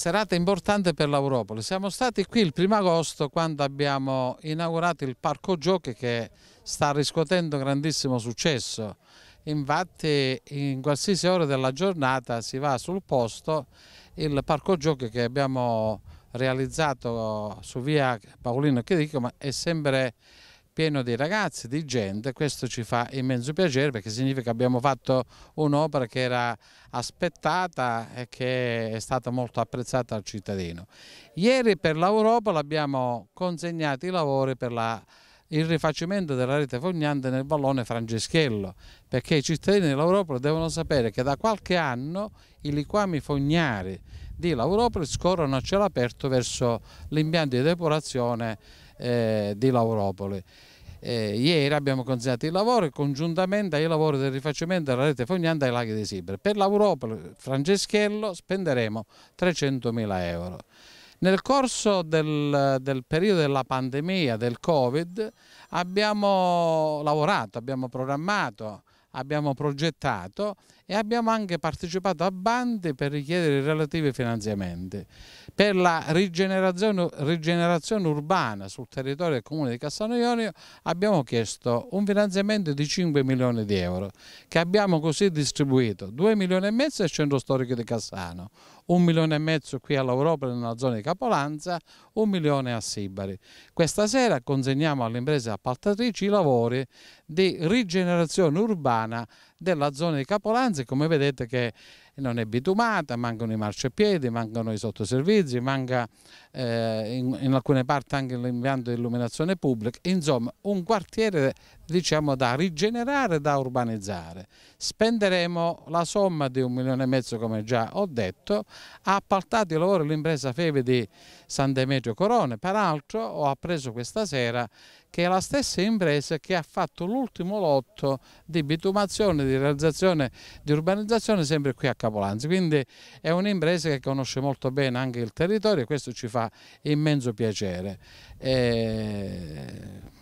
serata importante per l'Europoli. Siamo stati qui il primo agosto quando abbiamo inaugurato il Parco Giochi che sta riscuotendo grandissimo successo. Infatti in qualsiasi ora della giornata si va sul posto, il Parco Giochi che abbiamo realizzato su via Paolino Chirico ma è sempre pieno di ragazzi, di gente, questo ci fa immenso piacere perché significa che abbiamo fatto un'opera che era aspettata e che è stata molto apprezzata dal cittadino. Ieri per l'Europa l'abbiamo consegnato i lavori per la il rifacimento della rete fognante nel vallone Franceschello, perché i cittadini dell'Europa devono sapere che da qualche anno i liquami fognari di Lauropoli scorrono a cielo aperto verso l'impianto di depurazione eh, di Lauropoli. Eh, ieri abbiamo consegnato i lavori congiuntamente ai lavori del rifacimento della rete fognante ai laghi di Sibre. Per l'Auropol Franceschello spenderemo 300.000 euro. Nel corso del, del, periodo della pandemia, del Covid, abbiamo lavorato, abbiamo programmato, abbiamo progettato e abbiamo anche partecipato a bandi per richiedere i relativi finanziamenti. Per la rigenerazione, rigenerazione urbana sul territorio del comune di Cassano Ionio abbiamo chiesto un finanziamento di 5 milioni di euro che abbiamo così distribuito 2 milioni e mezzo al centro storico di Cassano, 1 milione e mezzo qui all'Europa nella zona di Capolanza, 1 milione a Sibari. Questa sera consegniamo alle imprese appaltatrici i lavori di rigenerazione urbana urbana della zona di Capolanzi, come vedete che non è bitumata, mancano i marciapiedi, mancano i sottoservizi, manca eh, in, in, alcune parti anche l'impianto di illuminazione pubblica, insomma un quartiere diciamo da rigenerare, da urbanizzare. Spenderemo la somma di un milione e mezzo come già ho detto, ha appaltato i lavori l'impresa Feve di San Demetrio Corone, peraltro ho appreso questa sera che è la stessa impresa che ha fatto l'ultimo lotto di bitumazione, di realizzazione, di urbanizzazione sempre qui a Capolanzi. Quindi è un'impresa che conosce molto bene anche il territorio e questo ci fa immenso piacere. E eh,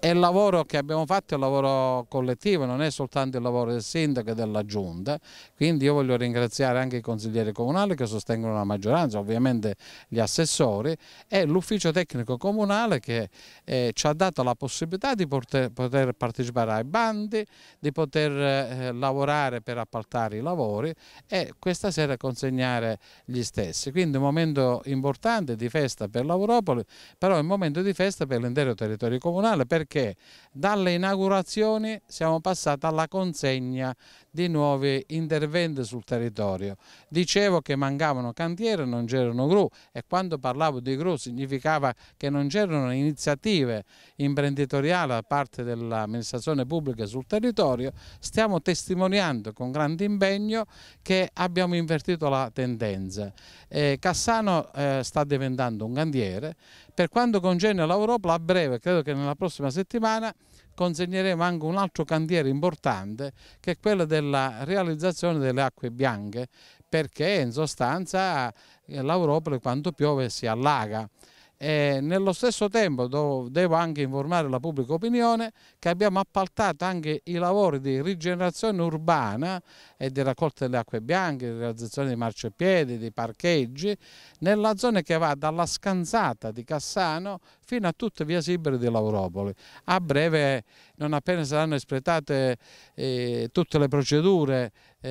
è il lavoro che abbiamo fatto è un lavoro collettivo, non è soltanto il lavoro del sindaco e della giunta, quindi io voglio ringraziare anche i consiglieri comunali che sostengono la maggioranza, ovviamente gli assessori e l'ufficio tecnico comunale che eh, ci ha dato la possibilità di poter, poter partecipare ai bandi, di poter eh, lavorare per appaltare i lavori e questa sera consegnare gli stessi. Quindi un momento importante di festa per l'Europoli, però è un momento di festa per l'intero territorio comunale perché dalle inaugurazioni siamo passati alla consegna di nuovi interventi sul territorio. Dicevo che mancavano cantiere, non c'erano gru e quando parlavo di gru significava che non c'erano iniziative imprenditoriali da parte dell'amministrazione pubblica sul territorio. Stiamo testimoniando con grande impegno che abbiamo invertito la tendenza. Eh, Cassano eh, sta diventando un cantiere. Per quanto congegna l'Europa, a breve, credo che nella prossima settimana consegneremo anche un altro cantiere importante che è quello della realizzazione delle acque bianche perché in sostanza eh, l'Europa quando piove si allaga e nello stesso tempo devo anche informare la pubblica opinione che abbiamo appaltato anche i lavori di rigenerazione urbana e di raccolta delle acque bianche, di realizzazione di marciapiedi, di parcheggi, nella zona che va dalla Scanzata di Cassano fino a tutta via Sibere di Lauropoli. A breve non appena saranno espletate eh, tutte le procedure eh,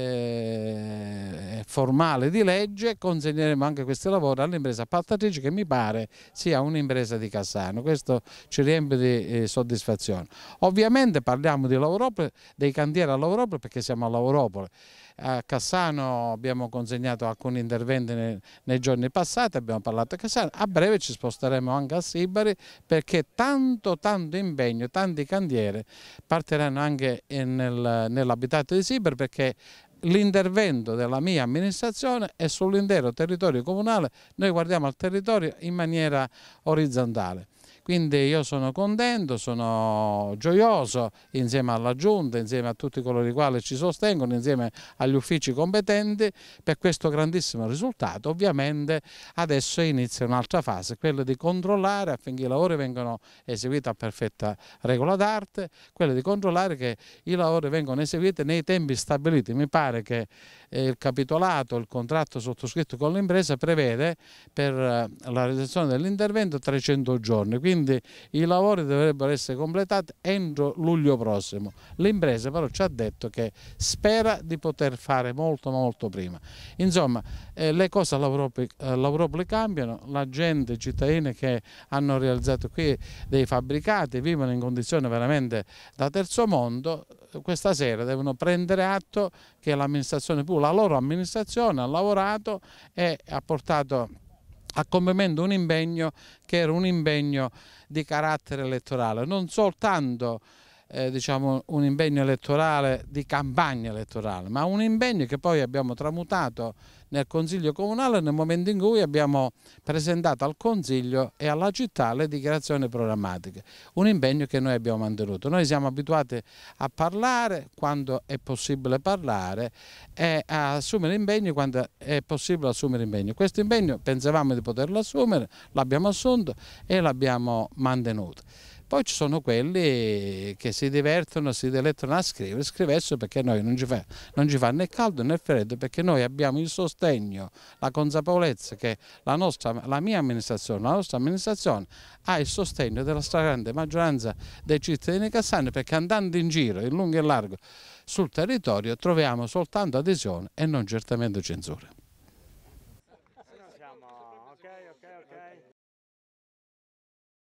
eh formali di legge, consegneremo anche questi lavori all'impresa appaltatrice che mi pare sia un'impresa di Cassano. Questo ci riempie di eh, soddisfazione. Ovviamente parliamo di Lauropole, dei cantieri a Lauropole perché siamo a Lauropole a Cassano abbiamo consegnato alcuni interventi nei, nei giorni passati, abbiamo parlato a Cassano, a breve ci sposteremo anche a Sibari perché tanto tanto impegno, tanti cantieri partiranno anche nel, nell'abitato di Sibari perché l'intervento della mia amministrazione è sull'intero territorio comunale, noi guardiamo al territorio in maniera orizzontale. Quindi io sono contento, sono gioioso insieme alla Giunta, insieme a tutti coloro i quali ci sostengono, insieme agli uffici competenti per questo grandissimo risultato. Ovviamente adesso inizia un'altra fase, quella di controllare affinché i lavori vengano eseguiti a perfetta regola d'arte, quella di controllare che i lavori vengano eseguiti nei tempi stabiliti. Mi pare che eh, il capitolato, il contratto sottoscritto con l'impresa prevede per eh, la realizzazione dell'intervento 300 giorni, Quindi quindi i lavori dovrebbero essere completati entro luglio prossimo. L'impresa però ci ha detto che spera di poter fare molto molto prima. Insomma, eh, le cose all'Europa eh, cambiano, la gente, i cittadini che hanno realizzato qui dei fabbricati vivono in condizioni veramente da terzo mondo, questa sera devono prendere atto che l'amministrazione la loro amministrazione ha lavorato e ha portato accompagnando un impegno che era un impegno di carattere elettorale, non soltanto eh, diciamo, un impegno elettorale di campagna elettorale, ma un impegno che poi abbiamo tramutato nel Consiglio Comunale nel momento in cui abbiamo presentato al Consiglio e alla città le dichiarazioni programmatiche, un impegno che noi abbiamo mantenuto. Noi siamo abituati a parlare quando è possibile parlare e a assumere impegni quando è possibile assumere impegni. Questo impegno pensavamo di poterlo assumere, l'abbiamo assunto e l'abbiamo mantenuto. Poi ci sono quelli che si divertono, si delettano a scrivere, scrivessero perché noi non ci, fa, non ci fa né caldo né freddo, perché noi abbiamo il sostegno, la consapevolezza che la, nostra, la mia amministrazione, la nostra amministrazione ha il sostegno della stragrande maggioranza dei cittadini cassani perché andando in giro, in lungo e largo, sul territorio troviamo soltanto adesione e non certamente censura.